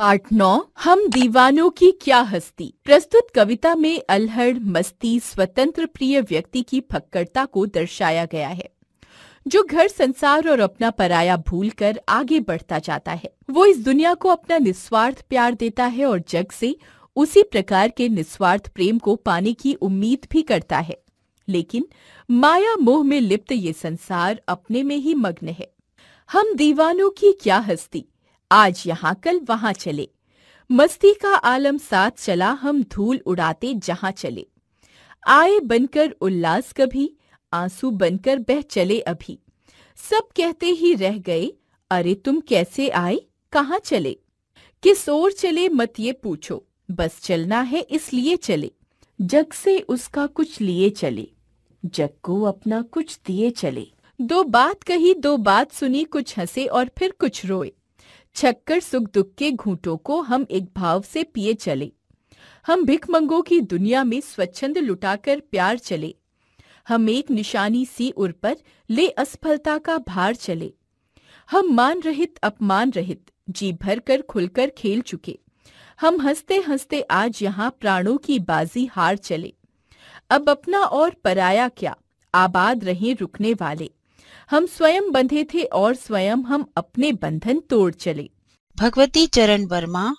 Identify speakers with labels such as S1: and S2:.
S1: part
S2: नौ हम दीवानों की क्या हस्ती प्रस्तुत कविता में अलहड़ मस्ती स्वतंत्र प्रिय व्यक्ति की फक्कड़ता को दर्शाया गया है जो घर संसार और अपना पराया भूलकर आगे बढ़ता जाता है वो इस दुनिया को अपना निस्वार्थ प्यार देता है और जग से उसी प्रकार के निस्वार्थ प्रेम को पाने की उम्मीद भी करता है लेकिन माया मोह में लिप्त ये संसार अपने में ही मग्न है हम दीवानों की क्या हस्ती आज यहाँ कल वहाँ चले मस्ती का आलम साथ चला हम धूल उड़ाते जहाँ चले आए बनकर उल्लास कभी आंसू बनकर बह चले अभी सब कहते ही रह गए अरे तुम कैसे आए कहाँ चले किस ओर चले मत ये पूछो बस चलना है इसलिए चले जग से उसका कुछ लिए चले जग को अपना कुछ दिए चले दो बात कही दो बात सुनी कुछ हंसे और फिर कुछ रोए छक्कर सुख दुख के घूटों को हम एक भाव से पिए चले हम मंगो की दुनिया में स्वच्छंद लुटाकर प्यार चले हम एक निशानी सी उर पर ले असफलता का भार चले हम मान रहित अपमान रहित जी भर कर खुलकर खेल चुके हम हंसते हंसते आज यहाँ प्राणों की बाजी हार चले अब अपना और पराया क्या आबाद रहे रुकने वाले हम स्वयं बंधे थे और स्वयं हम अपने बंधन तोड़ चले भगवती चरण वर्मा